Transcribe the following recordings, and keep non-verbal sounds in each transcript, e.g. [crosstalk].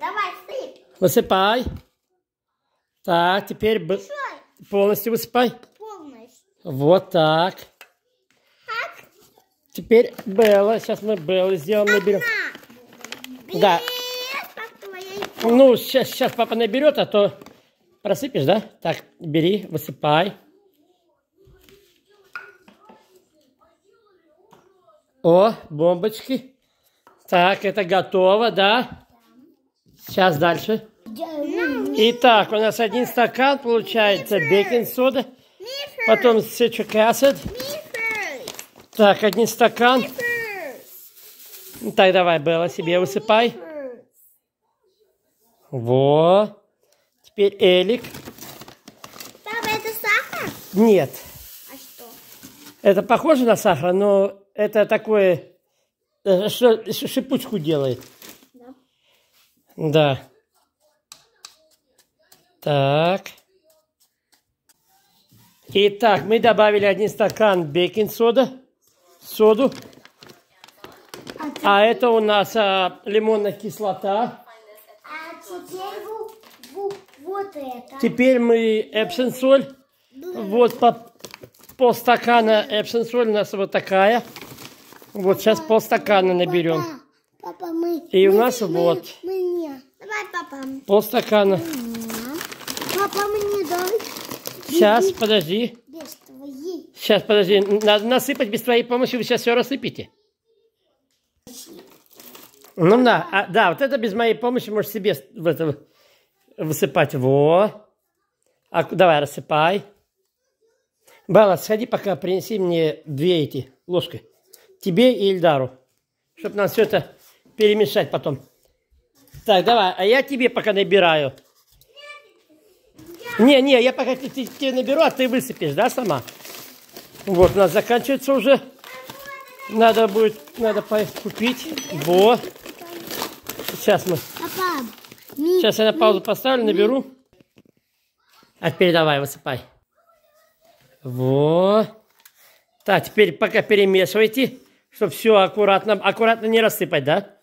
давай, сыпь. Высыпай. Так, теперь б... полностью высыпай. Полностью. Вот так. Так. Теперь Белла. Сейчас мы Беллы сделаем, Одна. наберем. да. Ну, сейчас, сейчас папа наберет, а то просыпешь, да? Так, бери, высыпай. О, бомбочки. Так, это готово, да? Сейчас дальше. Итак, у нас один стакан получается бекинг-сода, потом сечек acid. Так, один стакан. Так, давай, Белла, себе высыпай. Во. Теперь Элик. Папа, это сахар? Нет. А что? Это похоже на сахар, но это такое, э, что шипучку делает. Да. Так. Итак, мы добавили один стакан бекинг-сода, соду. А это у нас а, лимонная кислота. А теперь вот, вот это. Теперь мы эпсенсоль. Вот по полстакана эпсенсоль у нас вот такая. Вот сейчас полстакана наберем. Папа, мы. И мы, у нас мы, вот. Мы, мне. Давай, папа. Полстакана. Мне. Папа, мне дай. Сейчас, подожди. Без твоей. Сейчас, подожди. Надо насыпать без твоей помощи. Вы сейчас все рассыпите. Ну да, а, да, вот это без моей помощи можешь себе в это высыпать. Во. А, давай, рассыпай. Белла, сходи пока, принеси мне две эти ложки. Тебе и Ильдару. Чтобы нам все это перемешать потом. Так, давай, а я тебе пока набираю. Не, не, я пока тебе наберу, а ты высыпешь, да, сама? Вот, у нас заканчивается уже. Надо будет, надо купить. Во. Сейчас мы... Сейчас я на паузу поставлю, наберу. А теперь давай, высыпай. Во. Так, теперь пока перемешивайте, чтобы все аккуратно, аккуратно не рассыпать, да?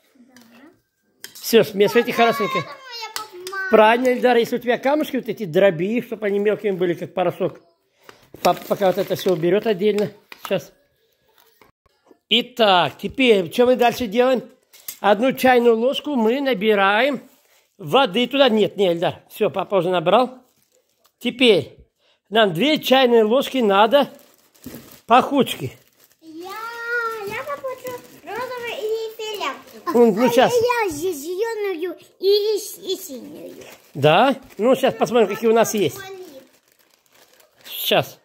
Все, место эти хорошенько. Правильно, Эльдар, если у тебя камушки вот эти, дроби их, чтобы они мелкими были, как поросок. Папа пока вот это все уберет отдельно. Сейчас. Итак, теперь, что мы дальше делаем? Одну чайную ложку мы набираем воды туда. Нет, не, Эльдар, все, папа уже набрал. Теперь нам две чайные ложки надо пахучки. Ну, ну сейчас. Я зеленую и, и, синюю. Да? Ну, сейчас посмотрим, какие у нас есть. Сейчас.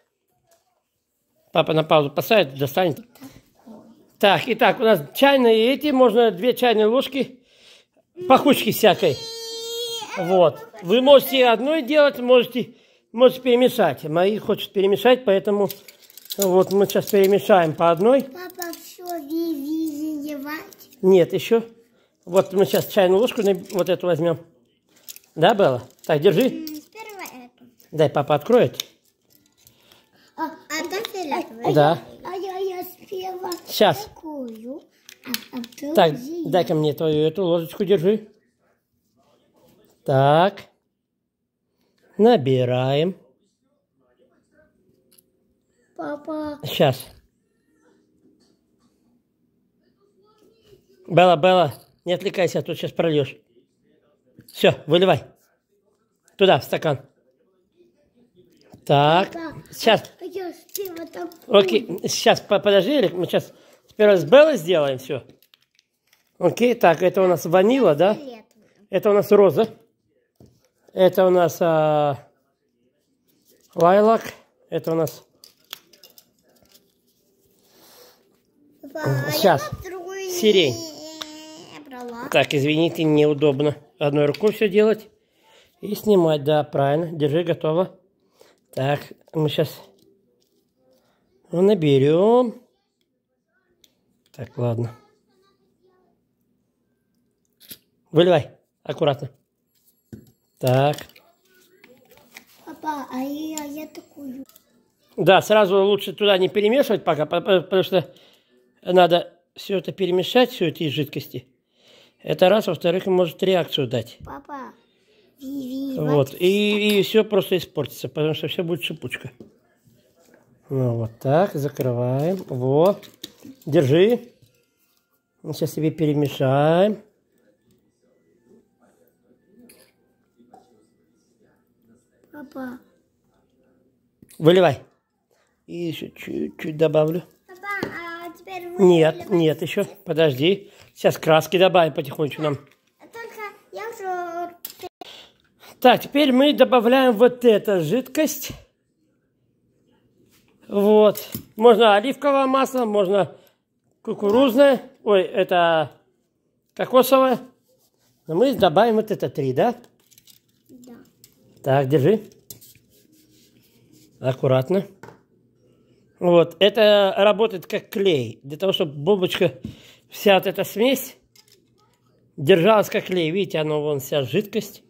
Папа на паузу поставит, достанет. Так, итак, у нас чайные эти, можно две чайные ложки пахучки всякой. Вот. Вы можете одной делать, можете, можете перемешать. Мои хочет перемешать, поэтому вот мы сейчас перемешаем по одной. Папа все видит. Нет, еще. Вот мы сейчас чайную ложку вот эту возьмем. Да, Белла? Так, держи. Сперва эту. Дай папа откроет. А, а да? А, да. А я, я сперва Сейчас. Такую, а, а так, дай-ка мне твою эту ложечку держи. Так. Набираем. Папа. Сейчас. Белла, Белла, не отвлекайся, а тут сейчас прольешь. Все, выливай. Туда, в стакан. Так, сейчас. А Окей, сейчас, подожди, Эрик, мы сейчас сперва с Беллой сделаем все. Окей, так, это у нас ванила, да? Это у нас роза. Это у нас а, лайлак. Это у нас... Сейчас. А Сирень брала. Так, извините, неудобно. Одной рукой все делать и снимать. Да, правильно. Держи, готово. Так, мы сейчас наберем. Так, ладно. Выливай аккуратно. Так. Папа, а я, а я такую... Да, сразу лучше туда не перемешивать пока, потому что надо все это перемешать, все эти жидкости. Это раз, во-вторых, может реакцию дать. Папа, ви вот. вот. И, и все просто испортится, потому что все будет шипучка. Ну, вот так, закрываем. Вот. Держи. Сейчас тебе перемешаем. Папа. Выливай. И еще чуть-чуть добавлю. Первый нет, нет, еще, подожди. Сейчас краски добавим потихонечку нам. Так, теперь мы добавляем вот эту жидкость. Вот. Можно оливковое масло, можно кукурузное. Ой, это кокосовое. Но мы добавим вот это три, да? Да. Так, держи. Аккуратно. Вот. Это работает как клей. Для того, чтобы бомбочка, вся вот эта смесь держалась как клей. Видите, она вон вся жидкость.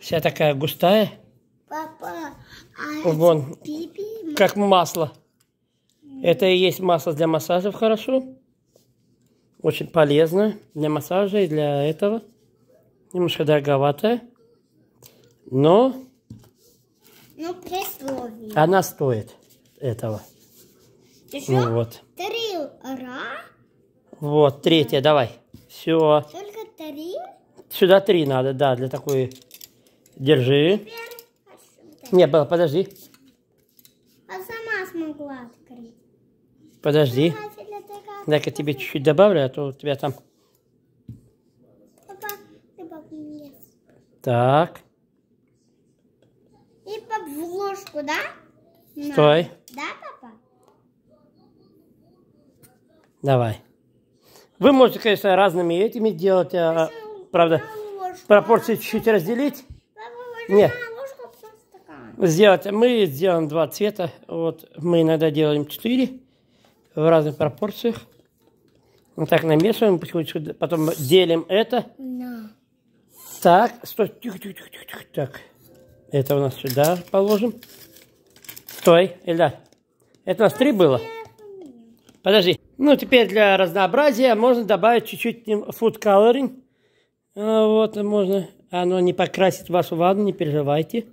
Вся такая густая. Папа, а вон, как масло. Это и есть масло для массажа, хорошо. Очень полезно для массажа и для этого. Немножко дороговатое. Но... Но ну, Она стоит этого. Еще вот. три ра. Вот, третья, давай. Все. Только три? Сюда три надо, да, для такой... Держи. Теперь... Не, подожди. А сама смогла открыть. Подожди. Дай-ка тебе чуть-чуть добавлю, а то у тебя там... Так. И в ложку, да? Стой. Да, Давай. Вы можете, конечно, разными этими делать, а, а правда, пропорции чуть-чуть разделить. Нет. Сделать. Мы сделаем два цвета. Вот мы иногда делаем четыре в разных пропорциях. Вот так намешиваем потихонечку. Потом делим это. Так, стой, тихо, тихо, тихо, тихо, так. Это у нас сюда положим. Стой, Эльдар. Это у нас три было? Подожди. Ну, теперь для разнообразия можно добавить чуть-чуть food coloring. А, вот, можно. Оно не покрасит вашу ванну, не переживайте.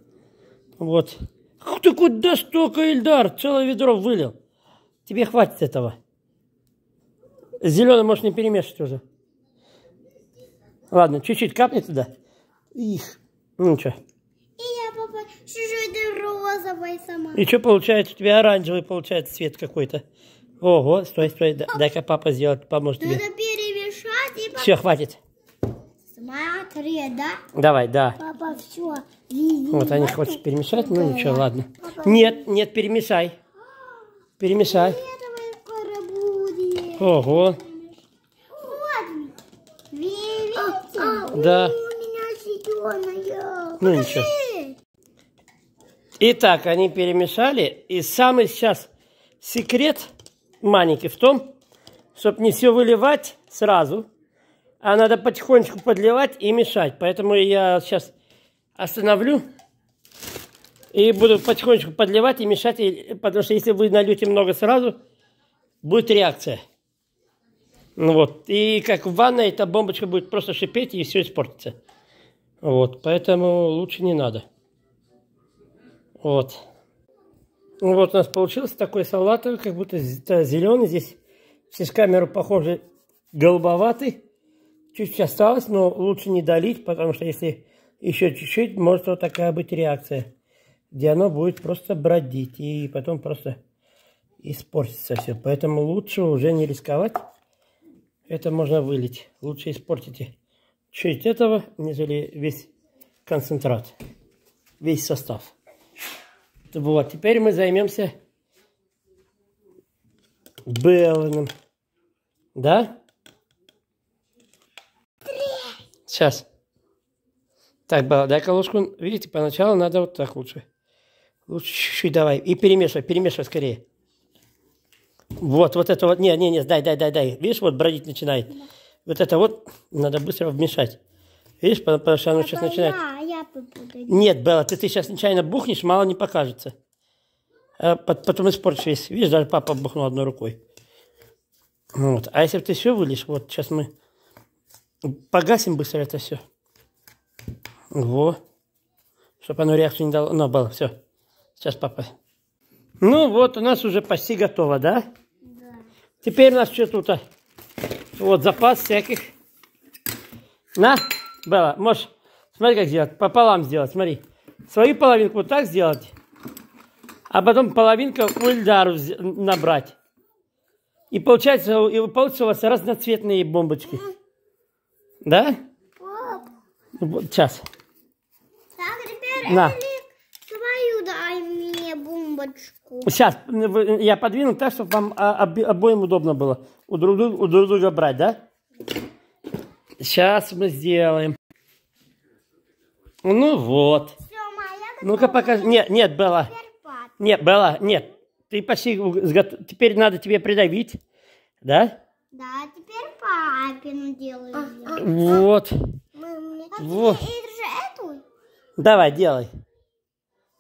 Вот. Ах ты куда столько, Ильдар? Целое ведро вылил. Тебе хватит этого. Зеленый можешь не перемешивать уже. Ладно, чуть-чуть капни туда. Их. Ну ничего. И я попала чуть розовой сама. И что получается? У тебя оранжевый получается цвет какой-то. Ого, стой, стой, дай-ка папа сделает, поможет тебе. Надо перемешать и... Пап... Все, хватит. Смотри, да? Давай, да. Папа, все. Иди, вот они а хотят перемешать, ну ничего, я. ладно. Папа, нет, нет, перемешай. Перемешай. Ого. Вот. Видите? А, а, да. У меня зеленая. Ну ничего. Итак, они перемешали. И самый сейчас секрет – маленький в том, чтобы не все выливать сразу, а надо потихонечку подливать и мешать. Поэтому я сейчас остановлю и буду потихонечку подливать и мешать, потому что если вы нальете много сразу, будет реакция. Ну вот, и как в ванной, эта бомбочка будет просто шипеть и все испортится. Вот, поэтому лучше не надо. Вот. Ну, вот у нас получился такой салатовый, как будто зеленый. Здесь через камеру, похоже, голубоватый. Чуть-чуть осталось, но лучше не долить, потому что если еще чуть-чуть, может вот такая быть реакция, где оно будет просто бродить и потом просто испортится все. Поэтому лучше уже не рисковать. Это можно вылить. Лучше испортите чуть этого, нежели весь концентрат, весь состав. Вот, теперь мы займемся Белланом. Да? Сейчас. Так, Белла, дай-ка ложку. Видите, поначалу надо вот так лучше. Лучше чуть-чуть давай. И перемешивай, перемешивай скорее. Вот, вот это вот. Не, не, не, дай, дай, дай, дай. Видишь, вот бродить начинает. Вот это вот надо быстро вмешать. Видишь, потому что оно сейчас начинает папа Нет, Белла, ты, ты сейчас нечаянно бухнешь, мало не покажется. А потом испортишь весь. Видишь, даже папа бухнул одной рукой. Ну вот. А если бы ты все вылишь, вот сейчас мы погасим быстро это все. Во. Чтобы оно реакцию не дало. Ну, было, все. Сейчас папа. Ну вот, у нас уже почти готово, да? Да. Теперь у нас что тут? -то? Вот запас всяких. На, Белла, можешь Смотри, как сделать. Пополам сделать, смотри. Свою половинку вот так сделать, а потом половинку у Ильдару набрать. И получается, и получится у вас разноцветные бомбочки. Да? Пап. Сейчас. Так, теперь На. свою дай мне бомбочку. Сейчас, я подвину так, чтобы вам обоим удобно было. У друг друга, у друг друга брать, да? Сейчас мы сделаем. Ну вот. Ну-ка покажи. Нет, нет, Белла. Нет, Белла, нет. Ты почти Теперь надо тебе придавить. Да? Да, теперь папину делаю. А, а, а, вот. А вот. Эту? Давай, делай.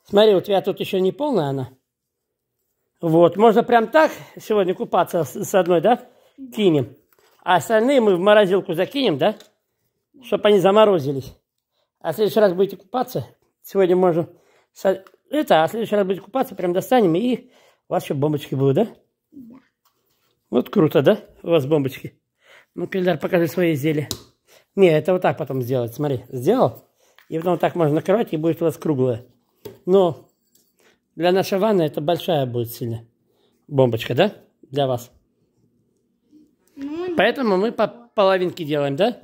Смотри, у тебя тут еще не полная она. Вот, можно прям так сегодня купаться с одной, да? Кинем. А остальные мы в морозилку закинем, да? Чтоб они заморозились. А в следующий раз будете купаться, сегодня можно... Это, а в следующий раз будете купаться, прям достанем, и у вас еще бомбочки будут, да? Да. Вот круто, да? У вас бомбочки. Ну, Кельдар, покажи свои изделия. Не, это вот так потом сделать, смотри. Сделал, и потом вот так можно накрывать, и будет у вас круглое. Но для нашей ванны это большая будет сильно бомбочка, да? Для вас. Ну, Поэтому мы по половинке делаем, да?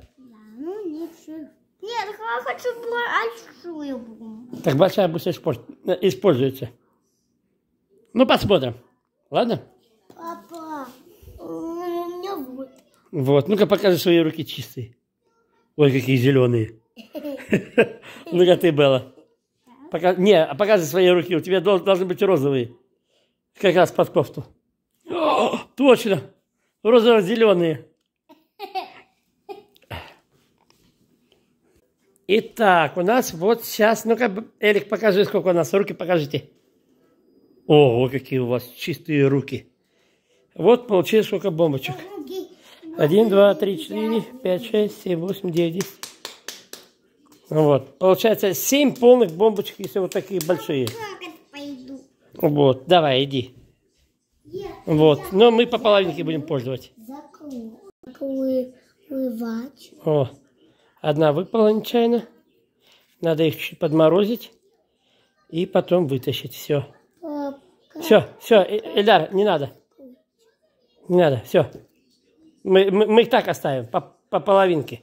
хочу большую бумагу. Так большая пусть э, используется. Ну, посмотрим. Ладно? Папа, у меня вот. Вот, ну-ка покажи свои руки чистые. Ой, какие зеленые. [laughs] Ну-ка ты, Белла. Не, а покажи свои руки. У тебя должны быть розовые. Как раз под кофту. точно. Розово-зеленые. Итак, у нас вот сейчас, ну-ка, Эрик, покажи, сколько у нас, руки покажите. Ого, какие у вас чистые руки. Вот получилось сколько бомбочек. Один, два, три, четыре, пять, шесть, семь, восемь, девять. Вот. Получается семь полных бомбочек, если вот такие большие. Вот, давай, иди. Вот. Но мы по половинке будем пользовать. Закрывать. О. Одна выпала нечаянно. Надо их чуть подморозить. И потом вытащить. Все. Все, все, э, Эльдар, не надо. Не надо, все. Мы, мы, мы их так оставим, по, по половинке.